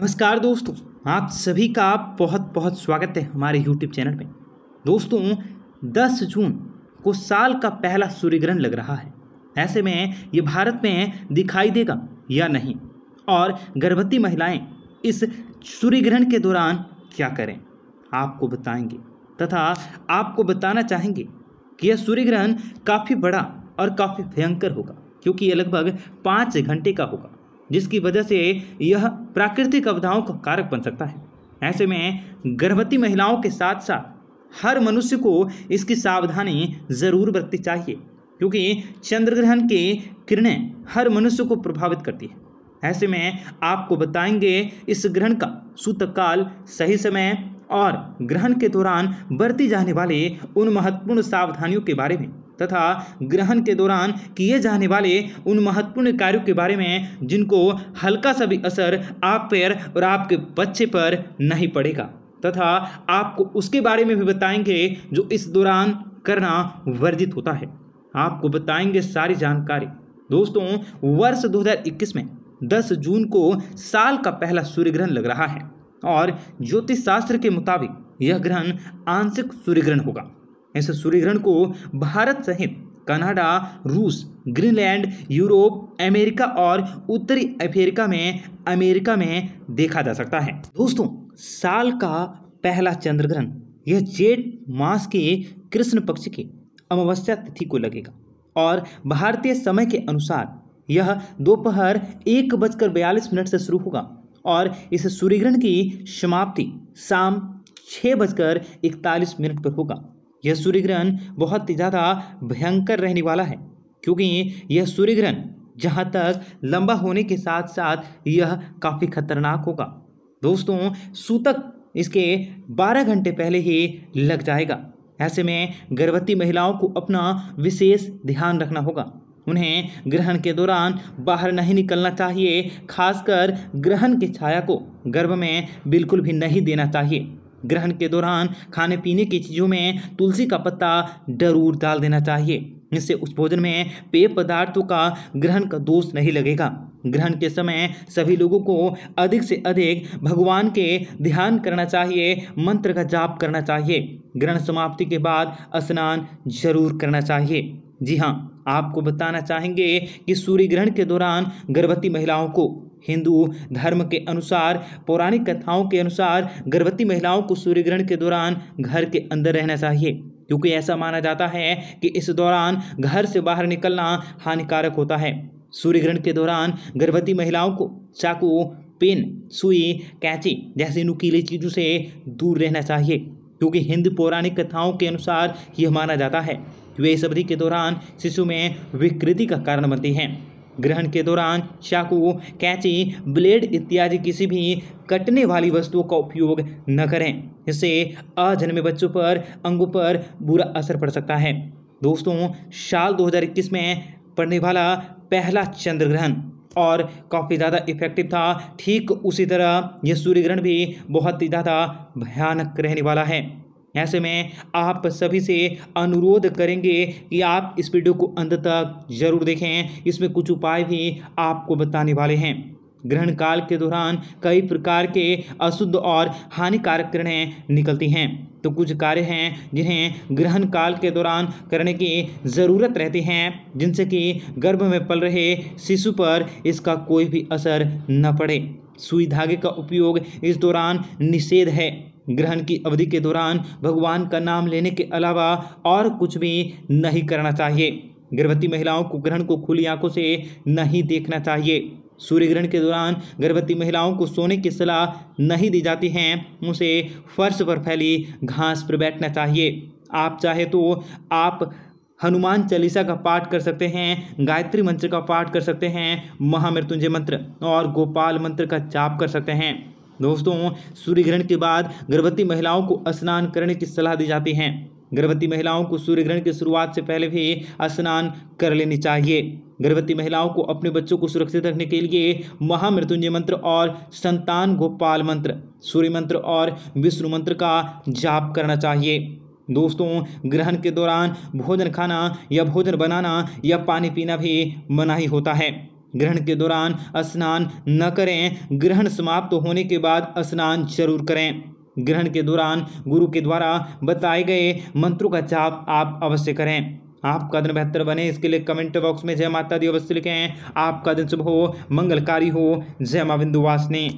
नमस्कार दोस्तों आप सभी का बहुत बहुत स्वागत है हमारे यूट्यूब चैनल में दोस्तों 10 जून को साल का पहला सूर्यग्रहण लग रहा है ऐसे में ये भारत में दिखाई देगा या नहीं और गर्भवती महिलाएं इस सूर्यग्रहण के दौरान क्या करें आपको बताएंगे तथा आपको बताना चाहेंगे कि यह सूर्यग्रहण काफ़ी बड़ा और काफ़ी भयंकर होगा क्योंकि यह लगभग पाँच घंटे का होगा जिसकी वजह से यह प्राकृतिक आपदाओं का कारक बन सकता है ऐसे में गर्भवती महिलाओं के साथ साथ हर मनुष्य को इसकी सावधानी ज़रूर बरतनी चाहिए क्योंकि चंद्रग्रहण की किरणें हर मनुष्य को प्रभावित करती है ऐसे में आपको बताएंगे इस ग्रहण का सूतकाल सही समय और ग्रहण के दौरान बरती जाने वाले उन महत्वपूर्ण सावधानियों के बारे में तथा ग्रहण के दौरान किए जाने वाले उन महत्वपूर्ण कार्यों के बारे में जिनको हल्का सा भी असर आप पर और आपके बच्चे पर नहीं पड़ेगा तथा आपको उसके बारे में भी बताएंगे जो इस दौरान करना वर्जित होता है आपको बताएंगे सारी जानकारी दोस्तों वर्ष 2021 में 10 जून को साल का पहला सूर्य ग्रहण लग रहा है और ज्योतिष शास्त्र के मुताबिक यह ग्रहण आंशिक सूर्य ग्रहण होगा इस सूर्यग्रहण को भारत सहित कनाडा रूस ग्रीनलैंड यूरोप अमेरिका और उत्तरी अफ्रीका में अमेरिका में देखा जा सकता है दोस्तों साल का पहला चंद्रग्रहण यह जेठ मास के कृष्ण पक्ष की अमावस्या तिथि को लगेगा और भारतीय समय के अनुसार यह दोपहर एक बजकर बयालीस मिनट से शुरू होगा और इस सूर्यग्रहण की समाप्ति शाम छः बजकर इकतालीस मिनट पर होगा यह सूर्य ग्रहण बहुत ही ज़्यादा भयंकर रहने वाला है क्योंकि यह सूर्य ग्रहण जहाँ तक लंबा होने के साथ साथ यह काफ़ी खतरनाक होगा दोस्तों सूतक इसके 12 घंटे पहले ही लग जाएगा ऐसे में गर्भवती महिलाओं को अपना विशेष ध्यान रखना होगा उन्हें ग्रहण के दौरान बाहर नहीं निकलना चाहिए खासकर ग्रहण की छाया को गर्भ में बिल्कुल भी नहीं देना चाहिए ग्रहण के दौरान खाने पीने की चीज़ों में तुलसी का पत्ता जरूर डाल देना चाहिए इससे उस भोजन में पेय पदार्थों का ग्रहण का दोष नहीं लगेगा ग्रहण के समय सभी लोगों को अधिक से अधिक भगवान के ध्यान करना चाहिए मंत्र का जाप करना चाहिए ग्रहण समाप्ति के बाद स्नान जरूर करना चाहिए जी हाँ आपको बताना चाहेंगे कि सूर्य ग्रहण के दौरान गर्भवती महिलाओं को हिंदू धर्म के अनुसार पौराणिक कथाओं के अनुसार गर्भवती महिलाओं को सूर्यग्रहण के दौरान घर के अंदर रहना चाहिए क्योंकि ऐसा माना जाता है कि इस दौरान घर से बाहर निकलना हानिकारक होता है सूर्यग्रहण के दौरान गर्भवती महिलाओं को चाकू पेन सुई कैंची जैसी नुकीली चीज़ों से दूर रहना चाहिए क्योंकि हिंद पौराणिक कथाओं के अनुसार यह माना जाता है वे इस अवधि के दौरान शिशु में विकृति का कारण बनती हैं ग्रहण के दौरान चाकू कैंची ब्लेड इत्यादि किसी भी कटने वाली वस्तुओं का उपयोग न करें इससे अजन्मे बच्चों पर अंगों पर बुरा असर पड़ सकता है दोस्तों साल 2021 में पड़ने वाला पहला चंद्र ग्रहण और काफ़ी ज़्यादा इफेक्टिव था ठीक उसी तरह यह सूर्य ग्रहण भी बहुत ही ज़्यादा भयानक रहने वाला है ऐसे में आप सभी से अनुरोध करेंगे कि आप इस वीडियो को अंत तक जरूर देखें इसमें कुछ उपाय भी आपको बताने वाले हैं ग्रहण काल के दौरान कई प्रकार के अशुद्ध और हानिकारक किरणें निकलती हैं तो कुछ कार्य हैं जिन्हें ग्रहण काल के दौरान करने की ज़रूरत रहती हैं जिनसे कि गर्भ में पल रहे शिशु पर इसका कोई भी असर न पड़े सुई धागे का उपयोग इस दौरान निषेध है ग्रहण की अवधि के दौरान भगवान का नाम लेने के अलावा और कुछ भी नहीं करना चाहिए गर्भवती महिलाओं को ग्रहण को खुली आंखों से नहीं देखना चाहिए सूर्य ग्रहण के दौरान गर्भवती महिलाओं को सोने की सलाह नहीं दी जाती है उसे फर्श पर फैली घास पर बैठना चाहिए आप चाहे तो आप हनुमान चालीसा का पाठ कर सकते हैं गायत्री मंत्र का पाठ कर सकते हैं महामृत्युंजय मंत्र और गोपाल मंत्र का जाप कर सकते हैं दोस्तों सूर्य ग्रहण के बाद गर्भवती महिलाओं को स्नान करने की सलाह दी जाती है गर्भवती महिलाओं को सूर्य ग्रहण की शुरुआत से पहले भी स्नान कर लेनी चाहिए गर्भवती महिलाओं को अपने बच्चों को सुरक्षित रखने के लिए महामृत्युंजय मंत्र और संतान गोपाल मंत्र सूर्य मंत्र और विष्णु मंत्र का जाप करना चाहिए दोस्तों ग्रहण के दौरान भोजन खाना या भोजन बनाना या पानी पीना भी मनाही होता है ग्रहण के दौरान स्नान न करें ग्रहण समाप्त होने के बाद स्नान जरूर करें ग्रहण के दौरान गुरु के द्वारा बताए गए मंत्रों का जाप आप अवश्य करें आपका दिन बेहतर बने इसके लिए कमेंट बॉक्स में जय माता दी अवश्य लिखें आपका दिन शुभ हो मंगलकारी हो जय माँ बिंदु वासनी